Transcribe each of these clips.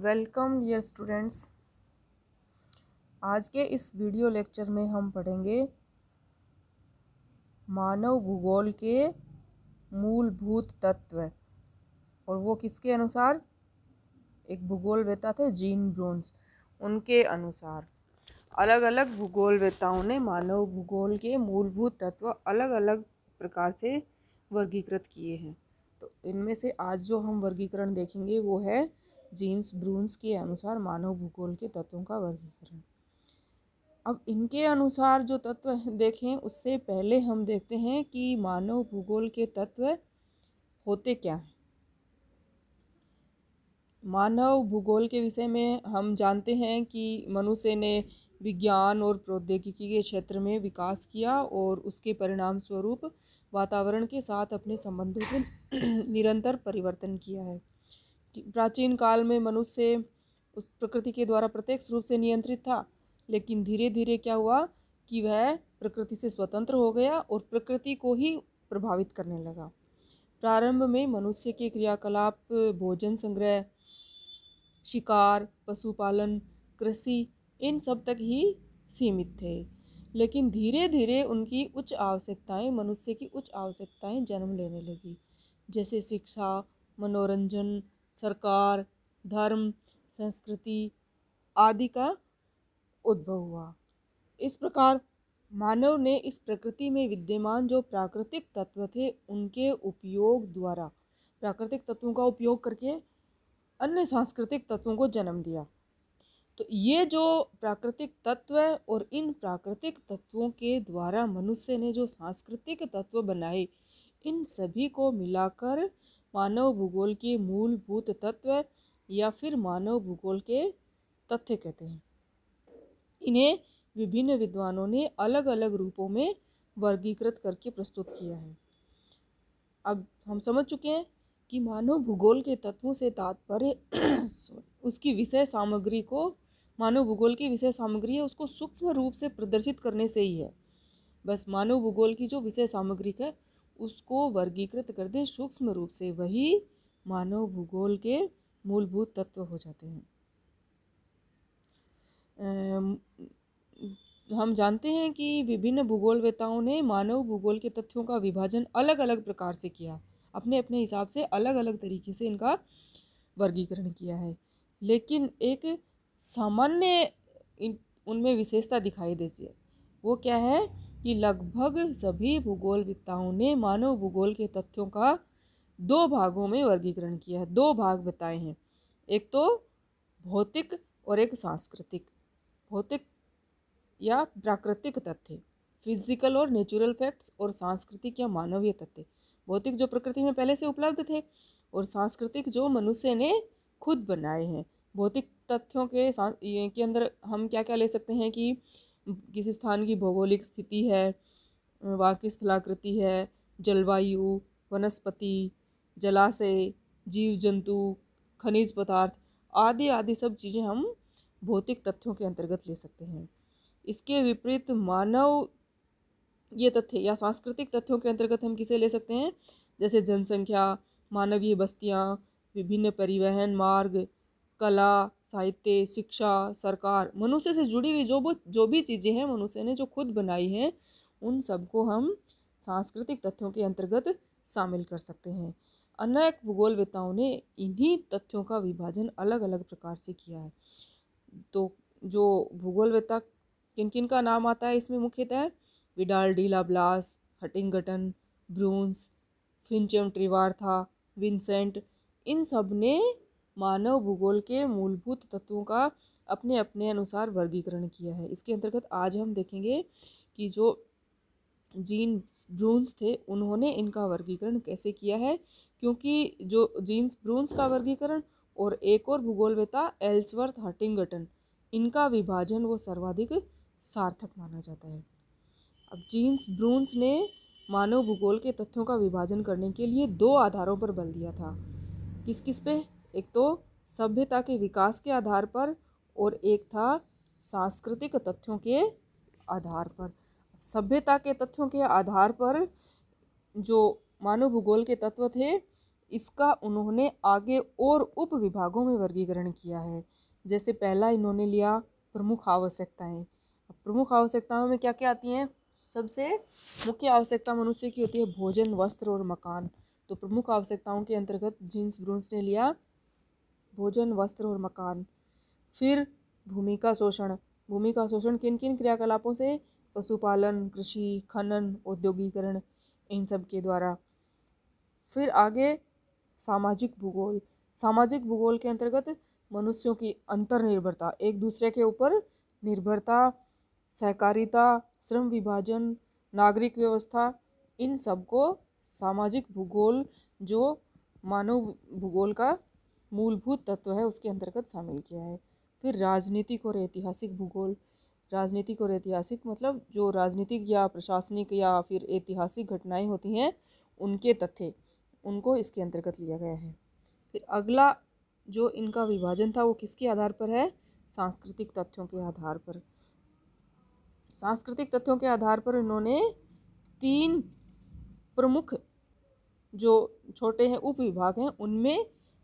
welcome dear students आज के इस वीडियो लेक्चर में हम पढ़ेंगे मानव भूगोल के मूलभूत तत्व और वो किसके अनुसार एक भूगोल वेता थे जीन ब्रोन्स उनके अनुसार अलग अलग भूगोल वेताओं ने मानव भूगोल के मूलभूत तत्व अलग अलग प्रकार से वर्गीकृत किए हैं तो इनमें से आज जो हम वर्गीकरण देखेंगे वो है जीन्स ब्रून्स के अनुसार मानव भूगोल के तत्वों का वर्गीकरण अब इनके अनुसार जो तत्व देखें उससे पहले हम देखते हैं कि मानव भूगोल के तत्व होते क्या हैं मानव भूगोल के विषय में हम जानते हैं कि मनुष्य ने विज्ञान और प्रौद्योगिकी के क्षेत्र में विकास किया और उसके परिणाम स्वरूप वातावरण के साथ अपने संबंधों में निरंतर परिवर्तन किया है प्राचीन काल में मनुष्य उस प्रकृति के द्वारा प्रत्यक्ष रूप से नियंत्रित था लेकिन धीरे धीरे क्या हुआ कि वह प्रकृति से स्वतंत्र हो गया और प्रकृति को ही प्रभावित करने लगा प्रारंभ में मनुष्य के क्रियाकलाप भोजन संग्रह शिकार पशुपालन कृषि इन सब तक ही सीमित थे लेकिन धीरे धीरे उनकी उच्च आवश्यकताएं मनुष्य की उच्च आवश्यकताएं जन्म लेने लगी जैसे शिक्षा मनोरंजन सरकार धर्म संस्कृति आदि का उद्भव हुआ इस प्रकार मानव ने इस प्रकृति में विद्यमान जो प्राकृतिक तत्व थे उनके उपयोग द्वारा प्राकृतिक तत्वों का उपयोग करके अन्य सांस्कृतिक तत्वों को जन्म दिया तो ये जो प्राकृतिक तत्व है और इन प्राकृतिक तत्वों के द्वारा मनुष्य ने जो सांस्कृतिक तत्व बनाए इन सभी को मिलाकर मानव भूगोल के मूलभूत तत्व या फिर मानव भूगोल के तथ्य कहते हैं इन्हें विभिन्न विद्वानों ने अलग अलग रूपों में वर्गीकृत करके प्रस्तुत किया है अब हम समझ चुके हैं कि मानव भूगोल के तत्वों से तात्पर्य उसकी विषय सामग्री को मानव भूगोल की विषय सामग्री है उसको सूक्ष्म रूप से प्रदर्शित करने से ही है बस मानव भूगोल की जो विषय सामग्री है उसको वर्गीकृत कर दें सूक्ष्म रूप से वही मानव भूगोल के मूलभूत तत्व हो जाते हैं हम जानते हैं कि विभिन्न भूगोलवेताओं ने मानव भूगोल के तथ्यों का विभाजन अलग अलग प्रकार से किया अपने अपने हिसाब से अलग अलग तरीके से इनका वर्गीकरण किया है लेकिन एक सामान्य उनमें विशेषता दिखाई देती है वो क्या है कि लगभग सभी भूगोलविद्ताओं ने मानव भूगोल के तथ्यों का दो भागों में वर्गीकरण किया है दो भाग बताए हैं एक तो भौतिक और एक सांस्कृतिक भौतिक या प्राकृतिक तथ्य फिजिकल और नेचुरल फैक्ट्स और सांस्कृतिक या मानवीय तथ्य भौतिक जो प्रकृति में पहले से उपलब्ध थे और सांस्कृतिक जो मनुष्य ने खुद बनाए हैं भौतिक तथ्यों के के अंदर हम क्या क्या ले सकते हैं कि किसी स्थान की भौगोलिक स्थिति है वहाँ की स्थलाकृति है जलवायु वनस्पति जलाशय जीव जंतु खनिज पदार्थ आदि आदि सब चीज़ें हम भौतिक तथ्यों के अंतर्गत ले सकते हैं इसके विपरीत मानव ये तथ्य या सांस्कृतिक तथ्यों के अंतर्गत हम किसे ले सकते हैं जैसे जनसंख्या मानवीय बस्तियाँ विभिन्न परिवहन मार्ग कला साहित्य शिक्षा सरकार मनुष्य से जुड़ी हुई जो जो भी चीज़ें हैं मनुष्य ने जो खुद बनाई हैं उन सबको हम सांस्कृतिक तथ्यों के अंतर्गत शामिल कर सकते हैं अनेक भूगोलवेताओं ने इन्हीं तथ्यों का विभाजन अलग अलग प्रकार से किया है तो जो भूगोलवेता किन किन का नाम आता है इसमें मुख्यतः Vidal de la Blache Huntington Brunhes Fincham Trewartha Vincent इन सब ने मानव भूगोल के मूलभूत तत्वों का अपने अपने अनुसार वर्गीकरण किया है इसके अंतर्गत आज हम देखेंगे कि जो जीन ब्रून्स थे उन्होंने इनका वर्गीकरण कैसे किया है क्योंकि जो जीन्स ब्रून्स का वर्गीकरण और एक और भूगोलवेता एल्सवर्थ हटिंगटन इनका विभाजन वो सर्वाधिक सार्थक माना जाता है अब जीन्स ब्रून्स ने मानव भूगोल के तथ्यों का विभाजन करने के लिए दो आधारों पर बल दिया था किस किस पे एक तो सभ्यता के विकास के आधार पर और एक था सांस्कृतिक तथ्यों के आधार पर सभ्यता के तथ्यों के आधार पर जो मानव भूगोल के तत्व थे इसका उन्होंने आगे और उप विभागों में वर्गीकरण किया है जैसे पहला इन्होंने लिया प्रमुख आवश्यकताएं प्रमुख आवश्यकताओं में क्या क्या आती हैं सबसे मुख्य आवश्यकता मनुष्य की होती है भोजन वस्त्र और मकान तो प्रमुख आवश्यकताओं के अंतर्गत जीन्स ब्रूंस ने लिया भोजन वस्त्र और मकान फिर भूमि का शोषण भूमि का शोषण किन किन क्रियाकलापों से पशुपालन कृषि खनन औद्योगिकरण इन सब के द्वारा फिर आगे सामाजिक भूगोल सामाजिक भूगोल के अंतर्गत मनुष्यों की अंतर्निर्भरता एक दूसरे के ऊपर निर्भरता सहकारिता श्रम विभाजन नागरिक व्यवस्था इन सबको सामाजिक भूगोल जो मानव भूगोल का मूलभूत तत्व है उसके अंतर्गत शामिल किया है फिर राजनीतिक और ऐतिहासिक भूगोल राजनीतिक और ऐतिहासिक मतलब जो राजनीतिक या प्रशासनिक या फिर ऐतिहासिक घटनाएं होती हैं उनके तथ्य उनको इसके अंतर्गत लिया गया है फिर अगला जो इनका विभाजन था वो किसके आधार पर है सांस्कृतिक तथ्यों के आधार पर सांस्कृतिक तथ्यों के आधार पर इन्होंने तीन प्रमुख जो छोटे हैं उप विभाग हैं उनमें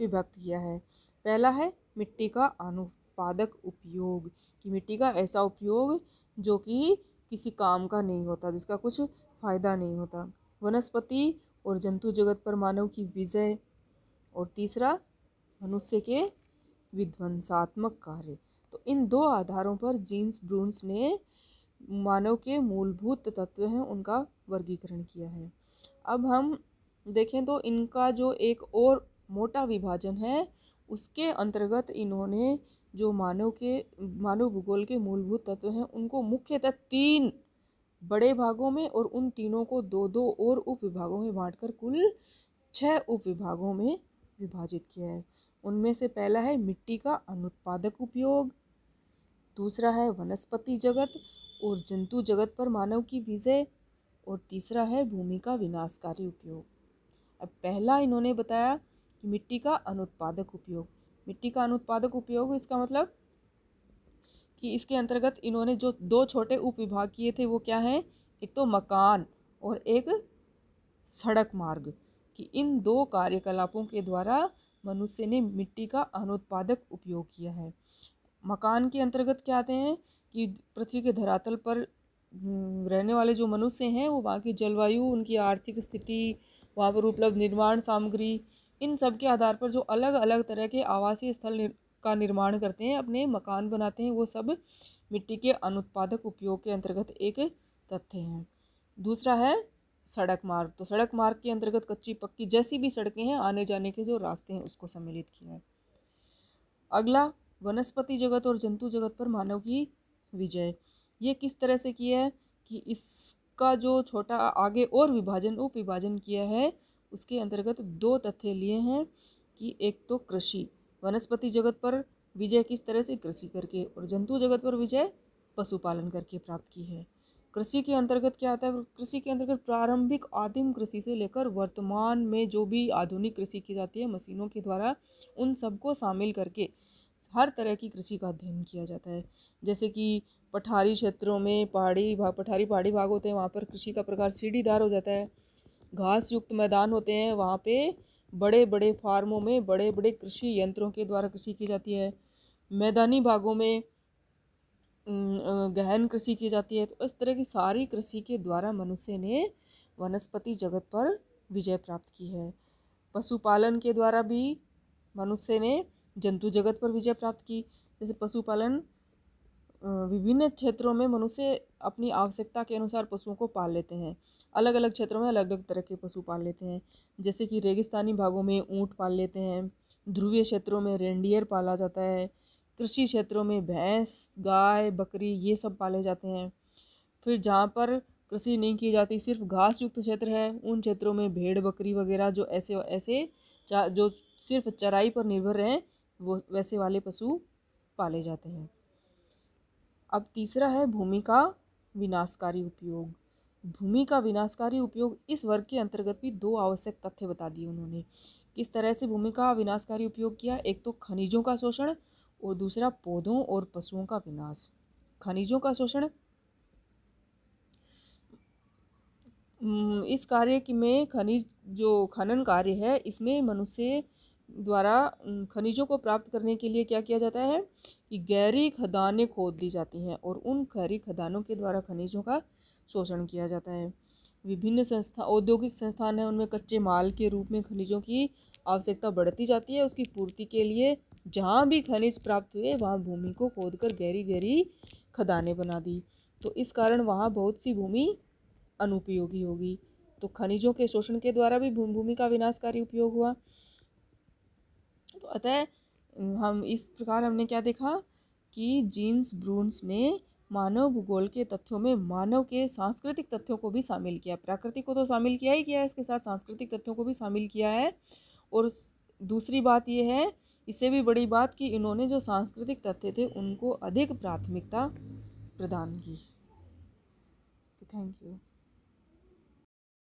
विभक्त किया है पहला है मिट्टी का अनुपादक उपयोग कि मिट्टी का ऐसा उपयोग जो कि किसी काम का नहीं होता जिसका कुछ फ़ायदा नहीं होता वनस्पति और जंतु जगत पर मानव की विजय और तीसरा मनुष्य के विध्वंसात्मक कार्य तो इन दो आधारों पर जीन्स ब्रून्स ने मानव के मूलभूत तत्व हैं उनका वर्गीकरण किया है अब हम देखें तो इनका जो एक और मोटा विभाजन है उसके अंतर्गत इन्होंने जो मानव के मानव भूगोल के मूलभूत तत्व हैं उनको मुख्यतः तीन बड़े भागों में और उन तीनों को दो दो और उप विभागों में बांटकर कुल छः उप विभागों में विभाजित किया है उनमें से पहला है मिट्टी का अनुत्पादक उपयोग दूसरा है वनस्पति जगत और जंतु जगत पर मानव की विजय और तीसरा है भूमि का विनाशकारी उपयोग अब पहला इन्होंने बताया कि मिट्टी का अनुत्पादक उपयोग मिट्टी का अनुत्पादक उपयोग इसका मतलब कि इसके अंतर्गत इन्होंने जो दो छोटे उप विभाग किए थे वो क्या हैं एक तो मकान और एक सड़क मार्ग कि इन दो कार्यकलापों के द्वारा मनुष्य ने मिट्टी का अनुत्पादक उपयोग किया है मकान के अंतर्गत क्या आते हैं कि पृथ्वी के धरातल पर हम्म, रहने वाले जो मनुष्य हैं वो वहाँ की जलवायु उनकी आर्थिक स्थिति वहाँ पर उपलब्ध निर्माण सामग्री इन सब के आधार पर जो अलग अलग तरह के आवासीय स्थल निर, का निर्माण करते हैं अपने मकान बनाते हैं वो सब मिट्टी के अनुत्पादक उपयोग के अंतर्गत एक तथ्य हैं दूसरा है सड़क मार्ग तो सड़क मार्ग के अंतर्गत कच्ची पक्की जैसी भी सड़कें हैं आने जाने के जो रास्ते हैं उसको सम्मिलित किया है अगला वनस्पति जगत और जंतु जगत पर मानव की विजय ये किस तरह से किया है कि इसका जो छोटा आगे और विभाजन उप विभाजन किया है उसके अंतर्गत दो तथ्य लिए हैं कि एक तो कृषि वनस्पति जगत पर विजय किस तरह से कृषि करके और जंतु जगत पर विजय पशुपालन करके प्राप्त की है कृषि के अंतर्गत क्या आता है कृषि के अंतर्गत प्रारंभिक आदिम कृषि से लेकर वर्तमान में जो भी आधुनिक कृषि की जाती है मशीनों के द्वारा उन सबको शामिल करके हर तरह की कृषि का अध्ययन किया जाता है जैसे कि पठारी क्षेत्रों में पहाड़ी भाग पठारी पहाड़ी भाग होते हैं वहाँ पर कृषि का प्रकार सीढ़ीदार हो जाता है घास युक्त मैदान होते हैं वहाँ पे बड़े बड़े फार्मों में बड़े बड़े कृषि यंत्रों के द्वारा कृषि की जाती है मैदानी भागों में गहन कृषि की जाती है तो इस तरह की सारी कृषि के द्वारा मनुष्य ने वनस्पति जगत पर विजय प्राप्त की है पशुपालन के द्वारा भी मनुष्य ने जंतु जगत पर विजय प्राप्त की जैसे पशुपालन विभिन्न क्षेत्रों में मनुष्य अपनी आवश्यकता के अनुसार पशुओं को पाल लेते हैं अलग अलग क्षेत्रों में अलग अलग तरह के पशु पाल लेते हैं जैसे कि रेगिस्तानी भागों में ऊँट पाल लेते हैं ध्रुवीय क्षेत्रों में रेंडियर पाला जाता है कृषि क्षेत्रों में भैंस गाय बकरी ये सब पाले जाते हैं फिर जहाँ पर कृषि नहीं की जाती सिर्फ घास युक्त क्षेत्र है उन क्षेत्रों में भेड़ बकरी वगैरह जो ऐसे ऐसे जो सिर्फ चराई पर निर्भर हैं वो वैसे वाले पशु पाले जाते हैं अब तीसरा है भूमि का विनाशकारी उपयोग भूमि का विनाशकारी उपयोग इस वर्ग के अंतर्गत भी दो आवश्यक तथ्य बता दिए उन्होंने किस तरह से भूमि का विनाशकारी उपयोग किया एक तो खनिजों का शोषण और दूसरा पौधों और पशुओं का विनाश खनिजों का शोषण हम्म, इस कार्य की में खनिज जो खनन कार्य है इसमें मनुष्य द्वारा खनिजों को प्राप्त करने के लिए क्या किया जाता है कि गहरी खदानें खोद दी जाती हैं और उन गहरी खदानों के द्वारा खनिजों का शोषण किया जाता है विभिन्न संस्था औद्योगिक संस्थान हैं उनमें कच्चे माल के रूप में खनिजों की आवश्यकता बढ़ती जाती है उसकी पूर्ति के लिए जहाँ भी खनिज प्राप्त हुए वहाँ भूमि को खोद कर गहरी गहरी खदानें बना दी तो इस कारण वहाँ बहुत सी भूमि अनुपयोगी होगी तो खनिजों के शोषण के द्वारा भी भूमि का विनाशकारी उपयोग हुआ तो अतः हम इस प्रकार हमने क्या देखा कि जीन्स ब्रून्स ने मानव भूगोल के तथ्यों में मानव के सांस्कृतिक तथ्यों को भी शामिल किया प्राकृतिक को तो शामिल किया ही किया है इसके साथ सांस्कृतिक तथ्यों को भी शामिल किया है और दूसरी बात यह है इससे भी बड़ी बात कि इन्होंने जो सांस्कृतिक तथ्य थे उनको अधिक प्राथमिकता प्रदान की थैंक यू